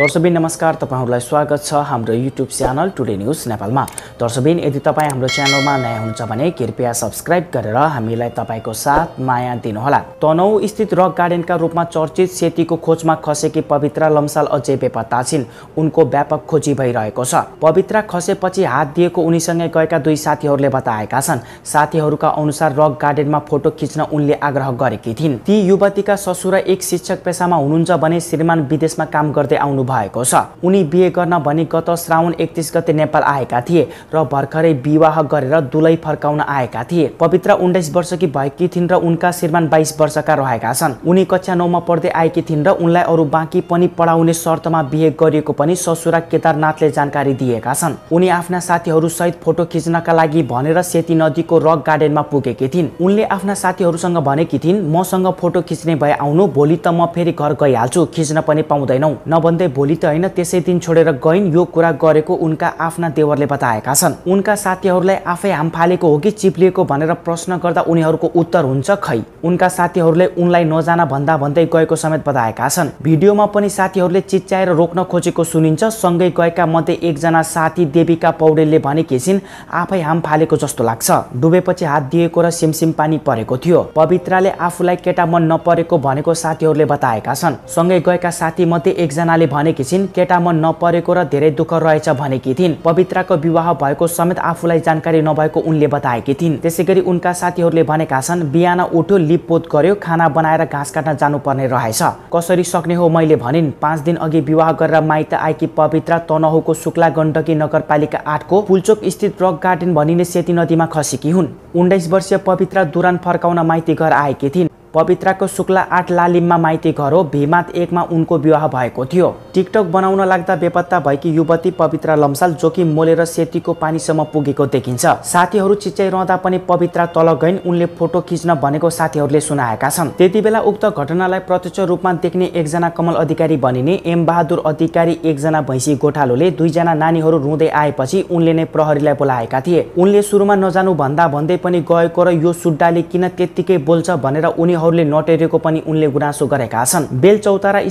दर्शबिन नमस्कार तपाईँहरूलाई स्वागत छ हाम्रो युट्युब च्यानल टुडे न्युज नेपालमा दर्शबिन यदि तपाईँ हाम्रो च्यानलमा नयाँ हुनुहुन्छ भने कृपया सब्सक्राइब गरेर हामीलाई तपाईँको साथ माया दिनुहोला तनौ स्थित रक गार्डनका रूपमा चर्चित सेतीको खोजमा खसेकी पवित्र लम्साल अझै बेपत्ता छिन् उनको व्यापक खोजी भइरहेको छ पवित्र खसेपछि हात दिएको उनीसँगै गएका दुई साथीहरूले बताएका छन् साथीहरूका अनुसार रक गार्डनमा फोटो खिच्न उनले आग्रह गरेकी थिइन् ती युवतीका ससुरा एक शिक्षक पेसामा हुनुहुन्छ भने श्रीमान विदेशमा काम गर्दै आउनु भएको छ उनी बिहे गर्न भनी गत श्रावण एकतिस गते नेपाल आएका थिए र भर्खरै विवाह गरेर दुलै फर्काउन आएका थिए पवित्र उन्नाइस वर्षकी भएकी थिइन् र उनका श्रीमान बाइस वर्षका रहेका छन् उनी कक्षा नौमा पढ्दै आएकी थिइन् र उनलाई अरू बाँकी पनि पढाउने शर्तमा बिहे गरिएको पनि ससुरा केदारनाथले जानकारी दिएका छन् उनी आफ्ना सहित फोटो खिच्नका लागि भनेर सेती नदीको रक गार्डनमा पुगेकी थिइन् उनले आफ्ना साथीहरूसँग भनेकी थिइन् मसँग फोटो खिच्ने भए आउनु भोलि त म फेरि घर गइहाल्छु खिच्न पनि पाउँदैनौ नभन्दै भोलि त होइन त्यसै दिन छोडेर गइन् यो कुरा गरेको उनका आफ्ना देवरले बताएका छन् उनका साथीहरूलाई आफै हाम फालेको हो कि चिप्लिएको भनेर प्रश्न गर्दा उनीहरूको उत्तर हुन्छ खै उनका साथीहरूले उनलाई नजान भन्दा भन्दै गएको समेत बताएका छन् भिडियोमा पनि साथीहरूले चिच्याएर रोक्न खोजेको सुनिन्छ सँगै गएका मध्ये एकजना साथी देविका पौडेलले भने छिन् आफै हाम फालेको जस्तो लाग्छ डुबेपछि हात दिएको र सिमसिम पानी परेको थियो पवित्राले आफूलाई केटा मन नपरेको भनेको साथीहरूले बताएका छन् सँगै गएका साथी मध्ये एकजनाले भनेकी छिन् केटा मन नपरेको र धेरै दुःख रहेछ भनेकी थिइन् पवित्राको विवाह भएको समेत आफूलाई जानकारी नभएको उनले बताएकी थिइन् त्यसै गरी उनका साथीहरूले भनेका छन् बिहान उठ्यो लिपपोत गर्यो खाना बनाएर घाँस काट्न जानुपर्ने रहेछ कसरी सक्ने हो मैले भनिन् पाँच दिन अघि विवाह गरेर माइत आएकी पवित्र तनहुको शुक्ला गण्डकी नगरपालिका आठको पुलचोक स्थित रक गार्डन भनिने सेती नदीमा खसेकी हुन् उन्नाइस वर्षीय पवित्र दुरान फर्काउन माइती घर आएकी थिइन् पवित्राको शुक्ला आठ लालिममा माइती घर हो भीमात एकमा उनको विवाह भएको थियो टिकटक बनाउन लाग्दा बेपत्ता भएकी युवती पवित्रा लम्साल जोखिम मोलेर सेतीको पानीसम्म पुगेको देखिन्छ साथीहरू चिच्याइरहँदा पनि पवित्रा तल गइन् उनले फोटो खिच्न भनेको साथीहरूले सुनाएका छन् त्यति बेला उक्त घटनालाई प्रत्यक्ष रूपमा देख्ने एकजना कमल अधिकारी बनिने एम बहादुर अधिकारी एकजना भैँसी गोठालोले दुईजना नानीहरू रुँदै आएपछि उनले नै प्रहरीलाई बोलाएका थिए उनले सुरुमा नजानु भन्दा भन्दै पनि गएको र यो सुड्डाले किन त्यत्तिकै बोल्छ भनेर उनी तिनीहरूले नटेरेको पनि उनले गुनासो गरेका छन् बेल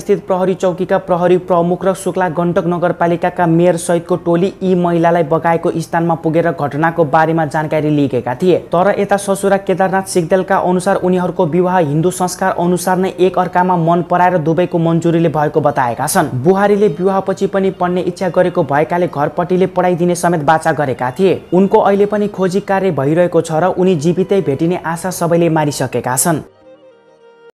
स्थित प्रहरी चौकीका प्रहरी प्रमुख र शुक्ला गण्डक नगरपालिकाका मेयर सहितको टोली यी महिलालाई बगाएको स्थानमा पुगेर घटनाको बारेमा जानकारी लिएका थिए तर यता ससुरा केदारनाथ सिग्देलका अनुसार उनीहरूको विवाह हिन्दू संस्कार अनुसार नै एक अर्कामा मन पराएर दुवैको मन्जुरीले भएको बताएका छन् बुहारीले विवाहपछि पनि पढ्ने इच्छा गरेको भएकाले घरपट्टिले पढाइदिने समेत बाचा गरेका थिए उनको अहिले पनि खोजी कार्य भइरहेको छ र उनी जीवितै भेटिने आशा सबैले मारिसकेका छन्